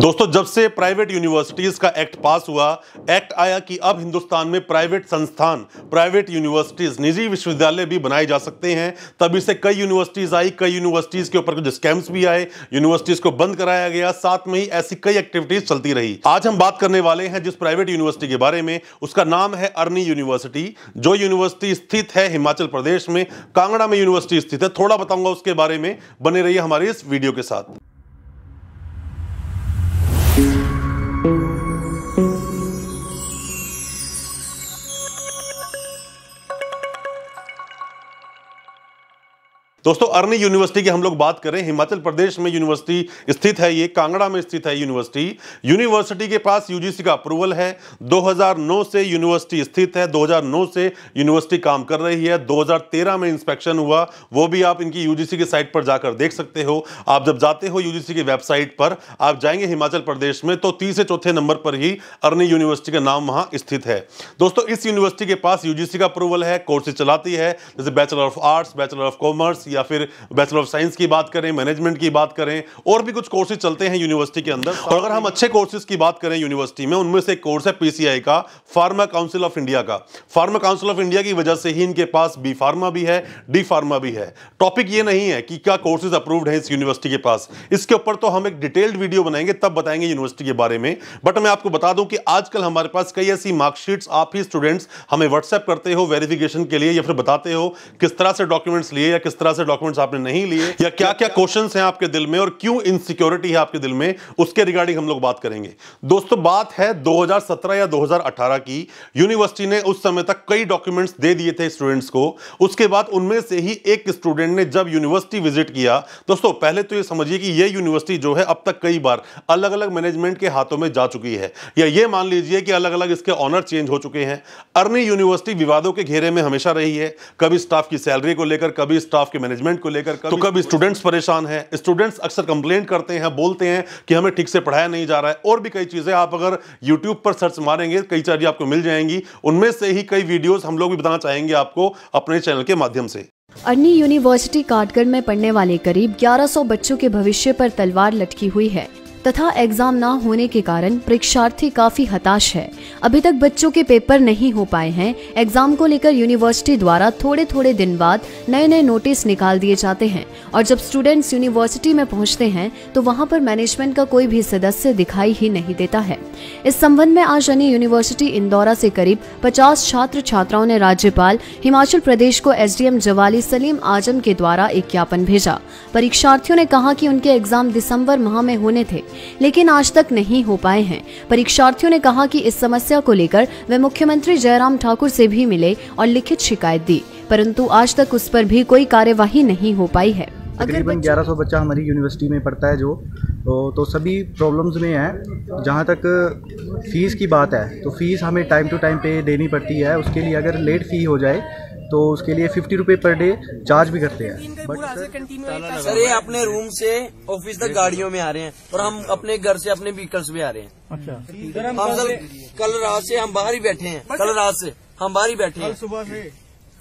दोस्तों जब से प्राइवेट यूनिवर्सिटीज़ का एक्ट पास हुआ एक्ट आया कि अब हिंदुस्तान में प्राइवेट संस्थान प्राइवेट यूनिवर्सिटीज़ निजी विश्वविद्यालय भी बनाए जा सकते हैं तभी से कई यूनिवर्सिटीज़ आई कई यूनिवर्सिटीज़ के ऊपर कुछ स्कैम्स भी आए यूनिवर्सिटीज़ को बंद कराया गया साथ में ही ऐसी कई एक्टिविटीज़ चलती रही आज हम बात करने वाले हैं जिस प्राइवेट यूनिवर्सिटी के बारे में उसका नाम है अर्नी यूनिवर्सिटी जो यूनिवर्सिटी स्थित है हिमाचल प्रदेश में कांगड़ा में यूनिवर्सिटी स्थित है थोड़ा बताऊंगा उसके बारे में बने रही हमारे इस वीडियो के साथ दोस्तों अर्नी यूनिवर्सिटी की हम लोग बात करें हिमाचल प्रदेश में यूनिवर्सिटी स्थित है ये कांगड़ा में स्थित है यूनिवर्सिटी यूनिवर्सिटी के पास यूजीसी का अप्रूवल है 2009 से यूनिवर्सिटी स्थित है 2009 से यूनिवर्सिटी काम कर रही है 2013 में इंस्पेक्शन हुआ वो भी आप इनकी यूजीसी की साइट पर जाकर देख सकते हो आप जब जाते हो यूजीसी की वेबसाइट पर आप जाएंगे हिमाचल प्रदेश में तो तीसरे चौथे नंबर पर ही अर्नी यूनिवर्सिटी का नाम वहां स्थित है दोस्तों इस यूनिवर्सिटी के पास यूजीसी का अप्रूवल है कोर्सेज चलाती है जैसे bachelor of arts bachelor of commerce या फिर बैचलर ऑफ साइंस की बात करें मैनेजमेंट की बात करें और भी कुछ कोर्सेज चलते हैं यूनिवर्सिटी के अंदर और अगर हम अच्छे कोर्सेज की बात करें यूनिवर्सिटी में उनमें से एक कोर्स है पीसीआई का फार्मा काउंसिल ऑफ इंडिया का फार्मा काउंसिल ऑफ इंडिया की वजह से ही इनके पास बी फार्मा भी है डी फार्मा भी है टॉपिक ये नहीं है कि क्या कोर्सेज अप्रूव्ड हैं इस यूनिवर्सिटी के पास इसके ऊपर तो हम एक डिटेल्ड वीडियो बनाएंगे तब बताएंगे यूनिवर्सिटी के बारे में बट मैं आपको बता दूं कि आजकल हमारे पास कई ऐसी मार्कशीट्स आप ही स्टूडेंट्स हमें व्हाट्सएप करते हो वेरिफिकेशन के लिए या फिर बताते हो किस तरह से डॉक्यूमेंट्स लिए या किस तरह से डॉक्यूमेंट्स आपने नहीं लिए या क्या क्या क्वेश्चन हैं आपके दिल में और क्यों इनसिक्योरिटी है आपके दिल में उसके रिगार्डिंग हम लोग बात करेंगे दोस्तों बात है 2017 या 2018 की यूनिवर्सिटी ने उस समय तक कई डॉक्यूमेंट्स दे दिए थे स्टूडेंट्स को उसके बाद उनमें से ही एक स्टूडेंट ने जब यूनिवर्सिटी विजिट किया दोस्तों पहले तो ये समझिए कि यह यूनिवर्सिटी जो है अब तक कई बार अलग अलग मैनेजमेंट के हाथों में जा चुकी है या ये मान लीजिए कि अलग अलग इसके ऑनर चेंज हो चुके हैं अर्नी यूनिवर्सिटी विवादों के घेरे में हमेशा रही है कभी स्टाफ की सैलरी को लेकर कभी स्टाफ के मैनेजमेंट मैनेजमेंट को लेकर तो कभी स्टूडेंट्स परेशान हैं स्टूडेंट्स अक्सर कंप्लेन करते हैं बोलते हैं कि हमें ठीक से पढ़ाया नहीं जा रहा है और भी कई चीज़ें आप अगर यूट्यूब पर सर्च मारेंगे कई चीजें आपको मिल जाएंगी उनमें से ही कई वीडियोस हम लोग भी बताना चाहेंगे आपको अपने चैनल के माध्यम से अर्नी यूनिवर्सिटी काटगढ़ में पढ़ने वाले करीब 1100 बच्चों के भविष्य पर तलवार लटकी हुई है तथा एग्जाम ना होने के कारण परीक्षार्थी काफी हताश है अभी तक बच्चों के पेपर नहीं हो पाए हैं एग्जाम को लेकर यूनिवर्सिटी द्वारा थोड़े थोड़े दिन बाद नए नए नोटिस निकाल दिए जाते हैं और जब स्टूडेंट्स यूनिवर्सिटी में पहुंचते हैं तो वहां पर मैनेजमेंट का कोई भी सदस्य दिखाई ही नहीं देता है इस संबंध में आज यानी यूनिवर्सिटी इंदौरा से करीब पचास छात्र छात्राओं ने राज्यपाल हिमाचल प्रदेश को एस जवाली सलीम आजम के द्वारा एक ज्ञापन भेजा परीक्षार्थियों ने कहा कि उनके एग्जाम दिसंबर माह में होने थे लेकिन आज तक नहीं हो पाए हैं परीक्षार्थियों ने कहा कि इस समस्या को लेकर वे मुख्यमंत्री जयराम ठाकुर से भी मिले और लिखित शिकायत दी परंतु आज तक उस पर भी कोई कार्यवाही नहीं हो पाई है तकरीबन 1100 बच्चा हमारी यूनिवर्सिटी में पढ़ता है जो तो, तो सभी प्रॉब्लम्स में है जहाँ तक फ़ीस की बात है तो फ़ीस हमें टाइम टू टाइम पे देनी पड़ती है उसके लिए अगर लेट फ़ी हो जाए तो उसके लिए फिफ्टी रुपए पर डे चार्ज भी करते हैं सर, ये अपने रूम से ऑफिस तक गाड़ियों में आ रहे हैं और हम अपने घर से अपने व्हीकल्स में आ रहे हैं अच्छा हम सर कल रात से हम बाहर ही बैठे हैं कल रात से हम बाहर ही बैठे हैं सुबह से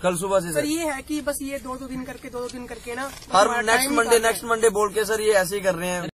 कल सुबह से सर ये है कि बस ये दो दो दिन करके दो दो दिन करके ना हर नेक्स्ट मंडे नेक्स्ट मंडे बोल के सर ये ऐसे ही कर रहे हैं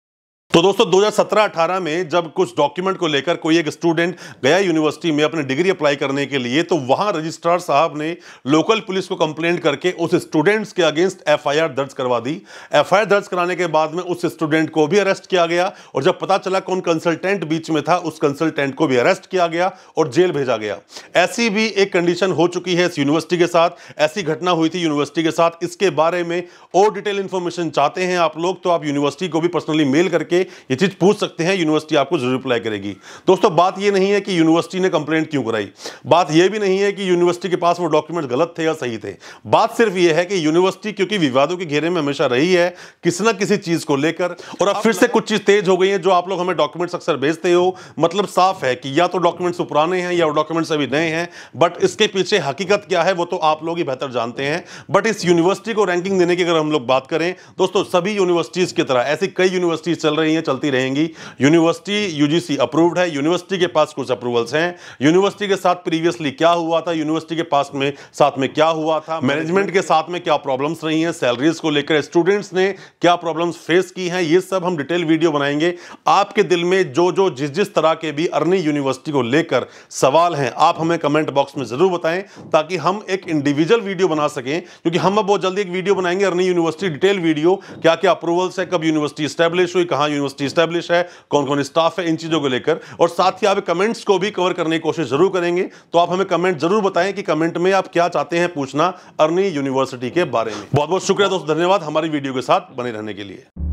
तो दोस्तों 2017-18 में जब कुछ डॉक्यूमेंट को लेकर कोई एक स्टूडेंट गया यूनिवर्सिटी में अपनी डिग्री अप्लाई करने के लिए तो वहां रजिस्ट्रार साहब ने लोकल पुलिस को कंप्लेंट करके उस स्टूडेंट्स के अगेंस्ट एफआईआर दर्ज करवा दी एफआईआर दर्ज कराने के बाद में उस स्टूडेंट को भी अरेस्ट किया गया और जब पता चला कौन कंसल्टेंट बीच में था उस कंसल्टेंट को भी अरेस्ट किया गया और जेल भेजा गया ऐसी भी एक कंडीशन हो चुकी है इस यूनिवर्सिटी के साथ ऐसी घटना हुई थी यूनिवर्सिटी के साथ इसके बारे में और डिटेल इंफॉर्मेशन चाहते हैं आप लोग तो आप यूनिवर्सिटी को भी पर्सनली मेल करके ये चीज़ पूछ सकते हैं यूनिवर्सिटी आपको जरूर रिप्लाई करेगी दोस्तों बात ये नहीं है कि यूनिवर्सिटी ने कंप्लेंट क्यों कराई बात ये भी नहीं है कि यूनिवर्सिटी के पास वो डॉक्यूमेंट गलत थे या सही थे बात सिर्फ ये है कि यूनिवर्सिटी क्योंकि विवादों के घेरे में हमेशा रही है किसी ना किसी चीज़ को लेकर और अब फिर से कुछ चीज़ तेज हो गई है जो आप लोग हमें डॉक्यूमेंट्स अक्सर भेजते हो मतलब साफ है कि या तो डॉक्यूमेंट्स पुराने हैं या डॉक्यूमेंट्स अभी नए हैं बट इसके पीछे हकीकत क्या है वो तो आप लोग ही बेहतर जानते हैं बट इस यूनिवर्सिटी को रैंकिंग देने की अगर हम लोग बात करें दोस्तों सभी यूनिवर्सिटीज़ की तरह ऐसी कई यूनिवर्सिटीज़ चल रही है रही ये चलती रहेंगी यूनिवर्सिटी यूजीसी अप्रूव्ड है यूनिवर्सिटी के पास कुछ अप्रूवल्स हैं यूनिवर्सिटी के साथ प्रीवियसली क्या हुआ था यूनिवर्सिटी के पास में साथ में क्या हुआ था मैनेजमेंट के साथ में क्या प्रॉब्लम्स रही हैं सैलरीज को लेकर स्टूडेंट्स ने क्या प्रॉब्लम्स फेस की हैं ये सब हम डिटेल वीडियो बनाएंगे आपके दिल में जो जो जिस जिस तरह के भी अर्नी यूनिवर्सिटी को लेकर सवाल हैं आप हमें कमेंट बॉक्स में ज़रूर बताएं ताकि हम एक इंडिविजुअल वीडियो बना सकें क्योंकि हम अब बहुत जल्दी एक वीडियो बनाएंगे अर्नी यूनिवर्सिटी डिटेल वीडियो क्या क्या अप्रूवल्स है कब यूनिवर्सिटी स्टैब्लिश हुई कहाँ यूनिवर्सिटी यूनिवर्सिटी स्टैब्लिश है कौन कौन स्टाफ है इन चीज़ों को लेकर और साथ ही आप कमेंट्स को भी कवर करने की कोशिश जरूर करेंगे तो आप हमें कमेंट जरूर बताएं कि कमेंट में आप क्या चाहते हैं पूछना अर्नी यूनिवर्सिटी के बारे में बहुत बहुत शुक्रिया दोस्तों धन्यवाद हमारी वीडियो के साथ बने रहने के लिए